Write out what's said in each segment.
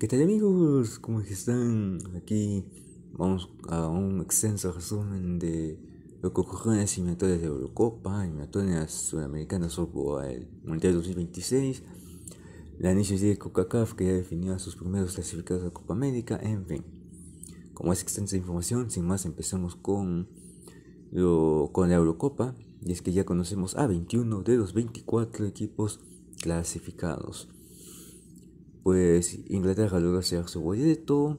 ¿Qué tal amigos? ¿Cómo están? Aquí vamos a un extenso resumen de lo que ocurrió en las de Eurocopa, eliminatorias sudamericanas o el Mundial 2026, la inicio de CONCACAF que ya definió a sus primeros clasificados a Copa América, en fin. Como es extensa información, sin más empezamos con, con la Eurocopa, y es que ya conocemos a 21 de los 24 equipos clasificados pues Inglaterra logra hacer su boleto,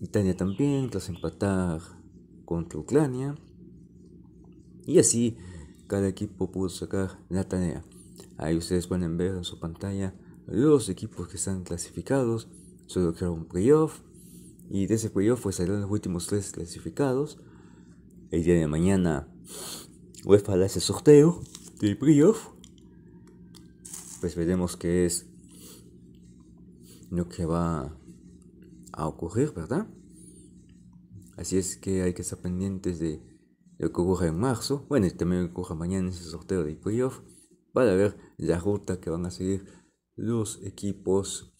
Italia también, tras empatar contra Ucrania. Y así cada equipo pudo sacar la tarea. Ahí ustedes pueden ver en su pantalla los equipos que están clasificados. Solo crearon un playoff. Y de ese playoff pues salieron los últimos tres clasificados. El día de mañana UEFA hace sorteo del playoff. Pues veremos qué es lo que va a ocurrir, ¿verdad? Así es que hay que estar pendientes de lo que ocurre en marzo, bueno, y también que ocurre mañana ese sorteo de playoff, para ver la ruta que van a seguir los equipos.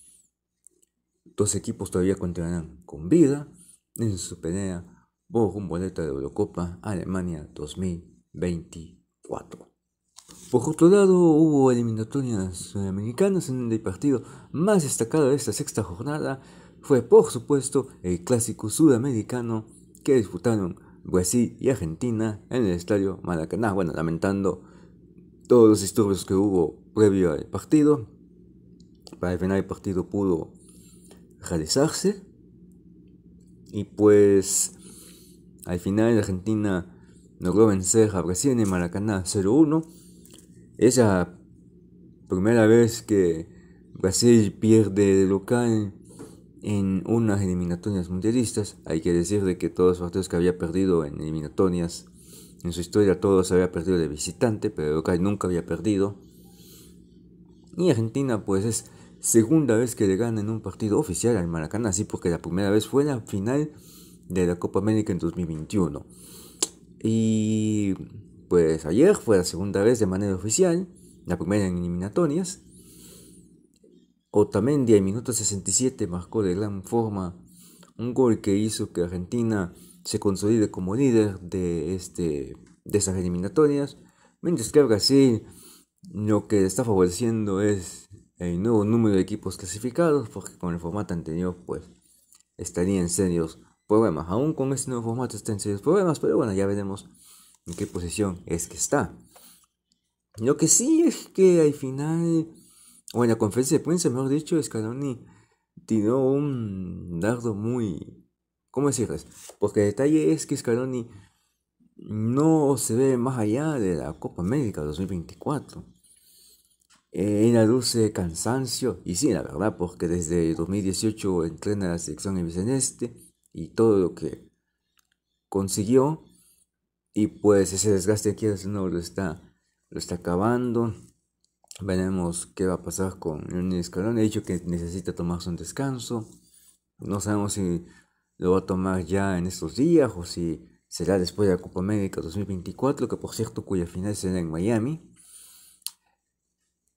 Dos equipos todavía continuarán con vida en su pelea por un boleto de Eurocopa Alemania 2024. Por otro lado, hubo eliminatorias sudamericanas eh, en el partido más destacado de esta sexta jornada fue, por supuesto, el clásico sudamericano que disputaron Brasil y Argentina en el estadio Maracaná. Bueno, lamentando todos los disturbios que hubo previo al partido. Para el final, el partido pudo realizarse. Y pues, al final, Argentina logró vencer a Brasil en el Maracaná 0-1 esa primera vez que Brasil pierde de local en unas eliminatorias mundialistas. Hay que decir de que todos los partidos que había perdido en eliminatorias en su historia todos había perdido de visitante, pero local nunca había perdido. Y Argentina pues es segunda vez que le gana en un partido oficial al Maracaná, así porque la primera vez fue la final de la Copa América en 2021. Y pues ayer fue la segunda vez de manera oficial, la primera en eliminatorias. Otamendi en minuto 67 marcó de gran forma un gol que hizo que Argentina se consolide como líder de, este, de esas eliminatorias, mientras que Brasil lo que está favoreciendo es el nuevo número de equipos clasificados, porque con el formato anterior pues estaría en serios problemas. Aún con este nuevo formato está en serios problemas, pero bueno, ya veremos en qué posición es que está. Lo que sí es que al final, o en la conferencia de prensa, mejor dicho, Scaloni tiró un dardo muy... ¿Cómo decirles? Porque el detalle es que Scaloni no se ve más allá de la Copa América 2024. en la dulce cansancio, y sí, la verdad, porque desde 2018 entrena la selección en este y todo lo que consiguió y pues ese desgaste que haciendo lo está, lo está acabando. Veremos qué va a pasar con el Escalón. He dicho que necesita tomarse un descanso. No sabemos si lo va a tomar ya en estos días o si será después de la Copa América 2024, que por cierto cuya final será en Miami.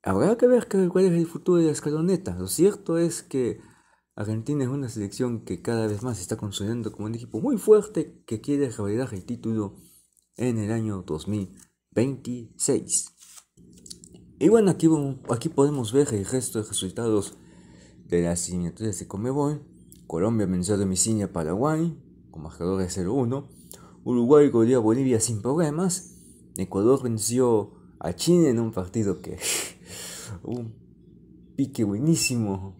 Habrá que ver cuál es el futuro de la escaloneta. Lo cierto es que Argentina es una selección que cada vez más se está consolidando como un equipo muy fuerte que quiere revalidar el título en el año 2026. Y bueno, aquí, aquí podemos ver el resto de resultados de las asignaturas de Comebol. Colombia venció a domicilio a Paraguay con marcador de 0-1. Uruguay goleó a Bolivia sin problemas. Ecuador venció a China en un partido que un pique buenísimo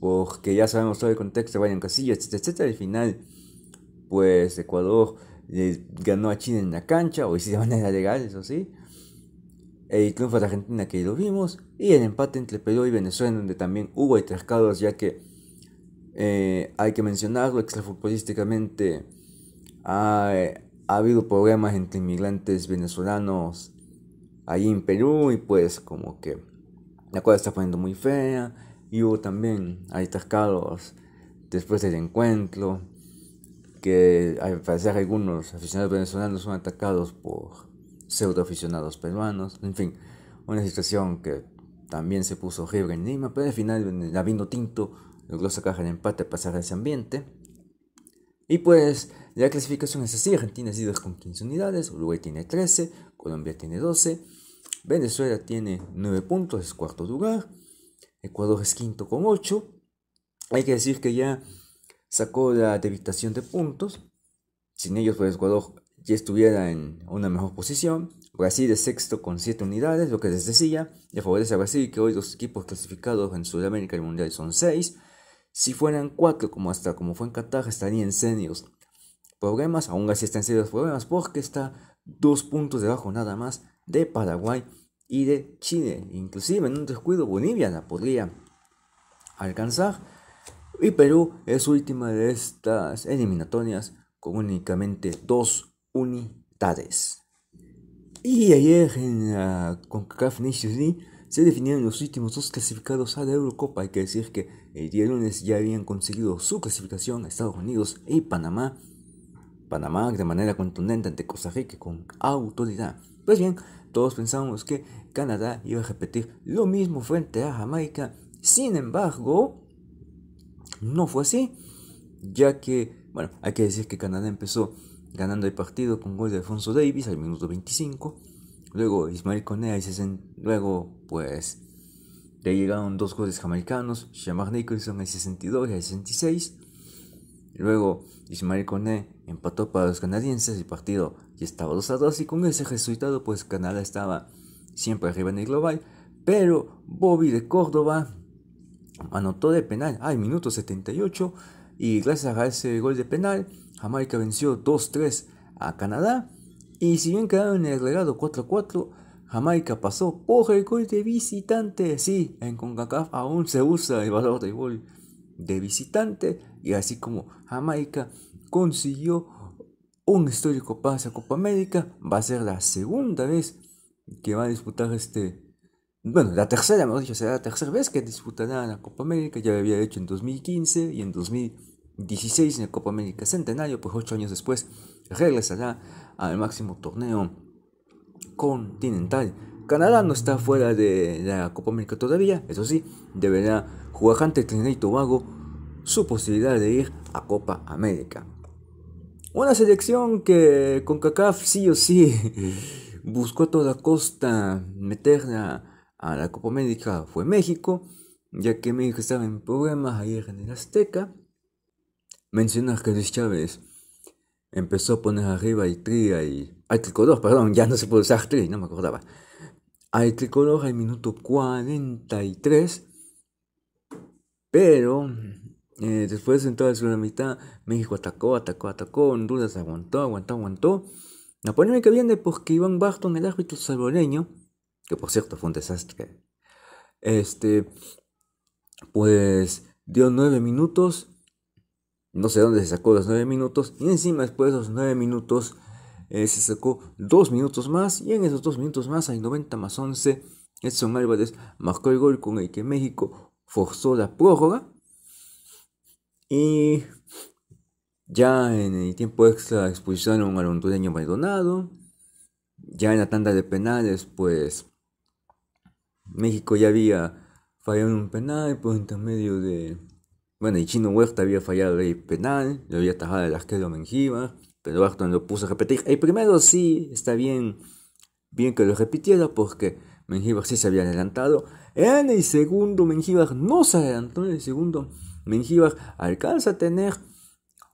porque ya sabemos todo el contexto, vayan Casillas, etcétera, etcétera. Al final, pues Ecuador ganó a China en la cancha, o hicieron de manera legal, eso sí. El triunfo de Argentina que lo vimos, y el empate entre Perú y Venezuela, donde también hubo hay ya que eh, hay que mencionarlo extrafutbolísticamente. Ha, ha habido problemas entre inmigrantes venezolanos ahí en Perú, y pues, como que la cosa está poniendo muy fea. Y hubo también hay después del encuentro que al parecer algunos aficionados venezolanos son atacados por pseudo-aficionados peruanos, en fin, una situación que también se puso horrible en Lima, pero al final la vino tinto logró sacar el empate a pasar a ese ambiente. Y pues la clasificación es así, Argentina ha sido con 15 unidades, Uruguay tiene 13, Colombia tiene 12, Venezuela tiene 9 puntos, es cuarto lugar, Ecuador es quinto con 8. Hay que decir que ya sacó la debilitación de puntos. Sin ellos, pues Ecuador ya estuviera en una mejor posición. Brasil es sexto con 7 unidades, lo que les decía, le favorece a Brasil que hoy los equipos clasificados en Sudamérica y Mundial son 6. Si fueran 4 como hasta como fue en Qatar, estarían en serios problemas, aún así están serios problemas porque está dos puntos debajo nada más de Paraguay y de Chile. Inclusive en un descuido Bolivia la podría alcanzar. Y Perú es última de estas eliminatorias con únicamente dos unidades. Y ayer en la CONCACAF se definieron los últimos dos clasificados a la Eurocopa. Hay que decir que el día lunes ya habían conseguido su clasificación Estados Unidos y Panamá. Panamá de manera contundente ante Costa Rica con autoridad. Pues bien, todos pensábamos que Canadá iba a repetir lo mismo frente a Jamaica. Sin embargo, no fue así, ya que, bueno, hay que decir que Canadá empezó ganando el partido con gol de Alfonso Davis al minuto 25. Luego Ismael Coné Luego, pues, le llegaron dos goles jamaicanos, Shamar Nicholson al 62 y al 66. Luego Ismael Coné empató para los canadienses, el partido ya estaba 2 a 2 y con ese resultado pues Canadá estaba siempre arriba en el global, pero Bobby de Córdoba anotó de penal al ah, minuto 78 y gracias a ese gol de penal Jamaica venció 2-3 a Canadá y si bien quedaron en el regalo 4-4 Jamaica pasó por el gol de visitante. Sí, en CONCACAF aún se usa el valor del gol de visitante. Y así como Jamaica consiguió un histórico pase a Copa América, va a ser la segunda vez que va a disputar este bueno, la tercera, mejor dicho, será la tercera vez que disputará la Copa América, ya lo había hecho en 2015 y en 2016 en la Copa América Centenario, pues ocho años después regresará al máximo torneo continental. Canadá no está fuera de la Copa América todavía, eso sí, deberá jugar ante Trinidad y Tobago su posibilidad de ir a Copa América. Una selección que con CACAF sí o sí buscó a toda costa meterla a la Copa América fue México, ya que México estaba en problemas ayer en el Azteca. Mencionar que Luis Chávez empezó a poner arriba y tri y tricolor, perdón, ya no se puede usar no me acordaba. Al tricolor al minuto 43, pero eh, después en toda la mitad México atacó, atacó, atacó, Honduras aguantó, aguantó, aguantó. La polémica viene porque Iván Barton, el árbitro salvoreño, que por cierto fue un desastre. Este, pues dio nueve minutos, no sé dónde se sacó los nueve minutos, y encima después de esos nueve minutos eh, se sacó dos minutos más, y en esos dos minutos más, hay 90 más 11, Edson Álvarez marcó el gol con el que México forzó la prórroga. Y ya en el tiempo extra expulsaron al hondureño Maldonado. Ya en la tanda de penales, pues México ya había fallado en un penal por pues, intermedio de. Bueno, y Chino Huerta había fallado el penal, lo había tajado el arquero Menjiva, pero Barton lo puso a repetir. El primero sí está bien, bien que lo repitiera porque Mengíbar sí se había adelantado. En el segundo, Mengíbar no se adelantó. En el segundo, Mengíbar alcanza a tener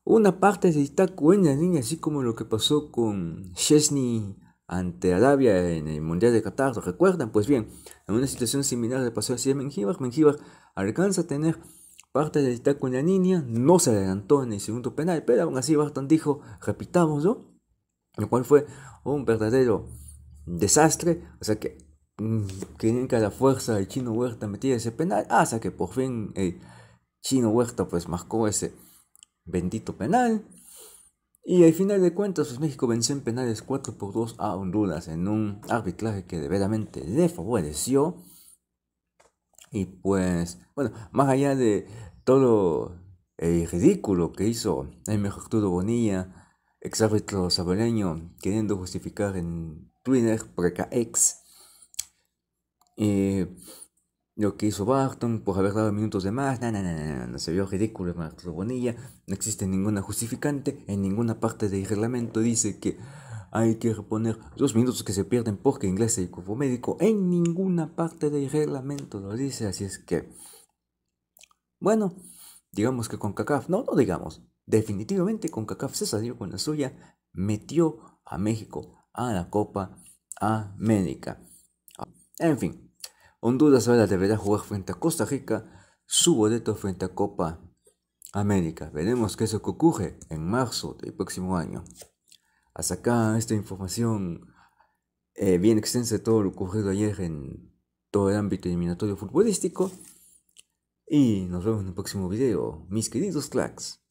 una parte de Itaco en la línea, así como lo que pasó con Chesney ante Arabia en el Mundial de Qatar, ¿lo recuerdan? Pues bien, en una situación similar le pasó a Mengíbar. Mengíbar alcanza a tener parte del taco en la niña no se adelantó en el segundo penal, pero aún así Barton dijo, ¿no?, lo cual fue un verdadero desastre, o sea que querían mm, que a la fuerza el chino Huerta metiera ese penal, hasta que por fin el chino Huerta pues marcó ese bendito penal, y al final de cuentas, pues, México venció en penales 4 por 2 a Honduras en un arbitraje que verdaderamente le favoreció. Y pues, bueno, más allá de todo el ridículo que hizo el mejor Bonilla, ex árbitro saboreño, queriendo justificar en Twitter, por acá ex, eh, lo que hizo Barton por pues, haber dado minutos de más, No, se vio ridículo Bonilla, no existe ninguna justificante, en ninguna parte del reglamento dice que hay que reponer los minutos que se pierden porque inglés se cuerpo médico, en ninguna parte del reglamento lo dice, así es que, bueno, digamos que con CACAF, no, no digamos, definitivamente con CACAF se salió con la suya, metió a México a la Copa América. En fin, Honduras ahora deberá jugar frente a Costa Rica su boleto frente a Copa América. Veremos qué es lo que ocurre en marzo del próximo año. Hasta acá esta información eh, bien extensa de todo lo ocurrido ayer en todo el ámbito eliminatorio futbolístico. Y nos vemos en el próximo video, mis queridos clacks.